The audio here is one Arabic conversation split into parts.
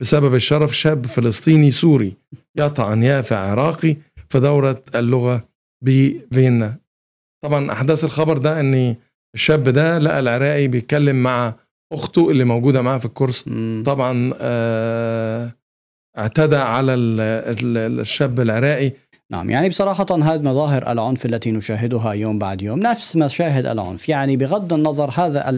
بسبب الشرف شاب فلسطيني سوري يطعن يافع عراقي في دورة اللغة بفيينا طبعا أحداث الخبر ده أن الشاب ده لقى العراقي بيتكلم مع أخته اللي موجودة معاه في الكورس طبعا آه اعتدى على الشاب العراقي نعم يعني بصراحة هذه مظاهر العنف التي نشاهدها يوم بعد يوم نفس مشاهد العنف يعني بغض النظر هذا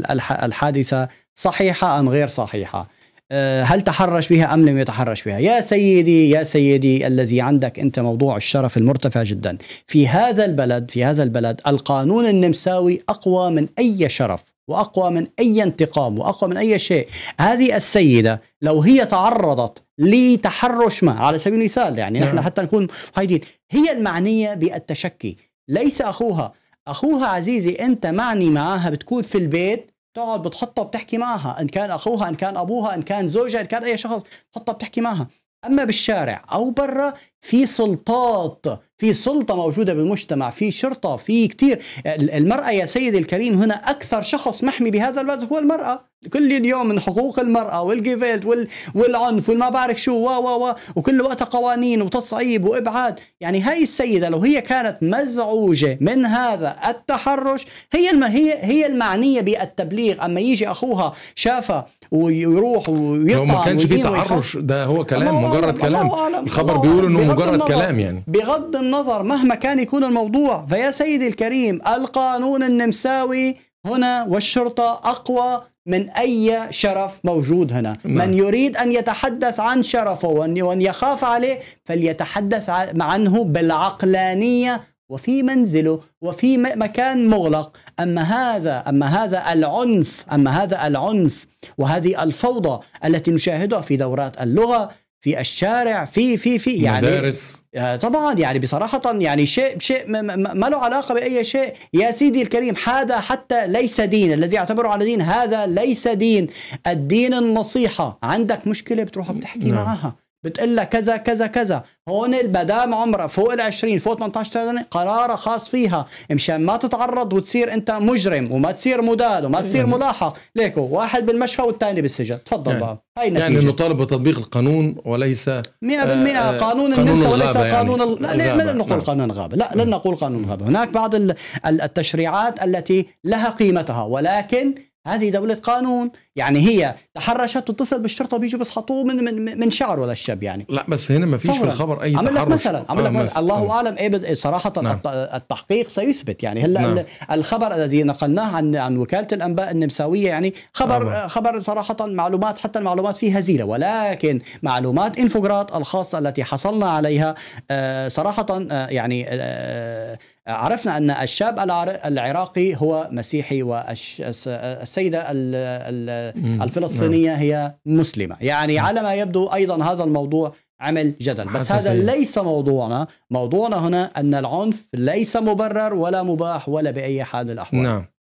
الحادثة صحيحة أم غير صحيحة آه، هل تحرش بها أم لم يتحرش بها يا سيدي يا سيدي الذي عندك أنت موضوع الشرف المرتفع جدا في هذا البلد في هذا البلد القانون النمساوي أقوى من أي شرف وأقوى من أي انتقام وأقوى من أي شيء هذه السيدة لو هي تعرضت لتحرش ما على سبيل المثال يعني نحن نعم. حتى نكون محايدين هي المعنية بالتشكي ليس أخوها أخوها عزيزي أنت معني معها بتكون في البيت بتقعد بتحطها وبتحكي معها ان كان اخوها ان كان ابوها ان كان زوجها ان كان اي شخص بتحطها بتحكي معها اما بالشارع او برا في سلطات في سلطه موجوده بالمجتمع في شرطه في كثير المراه يا سيدي الكريم هنا اكثر شخص محمي بهذا البلد هو المراه كل اليوم من حقوق المرأة والجيفيلت وال... والعنف والما بعرف شو و و وا وكل وقت قوانين وتصعيب وإبعاد يعني هاي السيدة لو هي كانت مزعوجة من هذا التحرش هي الم... هي هي المعنية بالتبليغ أما يجي أخوها شافها ويروح ويطعن لو ما كانش في تحرش ده هو كلام مجرد كلام الخبر بيقول انه مجرد كلام يعني بغض النظر مهما كان يكون الموضوع فيا سيدي الكريم القانون النمساوي هنا والشرطة أقوى من أي شرف موجود هنا نعم. من يريد أن يتحدث عن شرفه وأن يخاف عليه فليتحدث عنه بالعقلانية وفي منزله وفي مكان مغلق أما هذا أما هذا العنف أما هذا العنف وهذه الفوضى التي نشاهدها في دورات اللغة في الشارع في في في يعني مدارس آه، طبعا يعني بصراحة يعني شيء شيء ما له علاقة بأي شيء يا سيدي الكريم هذا حتى ليس دين الذي يعتبره على دين هذا ليس دين الدين النصيحة عندك مشكلة بتروح بتحكي نعم. معها بتقول لها كذا كذا كذا هون البدام عمرها فوق ال 20 فوق 18 سنه قرارها خاص فيها مشان ما تتعرض وتصير انت مجرم وما تصير مدال وما تصير ملاحق ليكو واحد بالمشفى والثاني بالسجن تفضل يعني. بقى هاي يعني النتيجة. يعني نطالب بتطبيق القانون وليس 100% آه قانون النمسا وليس يعني. قانون ال... لا, لا لن نقول نعم. قانون غابة لا لن نعم. نقول قانون غابة هناك بعض التشريعات التي لها قيمتها ولكن هذه دولة قانون يعني هي تحرشت تتصل بالشرطة بيجوا بيسحطوه من من من شعره للشاب يعني لا بس هنا ما فيش في الخبر أي عمل تحرش مثلا عمل آه، لك مثلا الله نعم. أعلم إيه صراحة نعم. التحقيق سيثبت يعني هلا نعم. الخبر الذي نقلناه عن عن وكالة الأنباء النمساوية يعني خبر نعم. خبر صراحة معلومات حتى المعلومات فيه هزيلة ولكن معلومات انفوجرات الخاصة التي حصلنا عليها آه، صراحة آه، يعني عرفنا أن الشاب العراقي هو مسيحي والس السيدة الفلسطينية نعم. هي مسلمة يعني نعم. على ما يبدو أيضا هذا الموضوع عمل جدل بس هذا إيه؟ ليس موضوعنا موضوعنا هنا أن العنف ليس مبرر ولا مباح ولا بأي حال من الأحوال نعم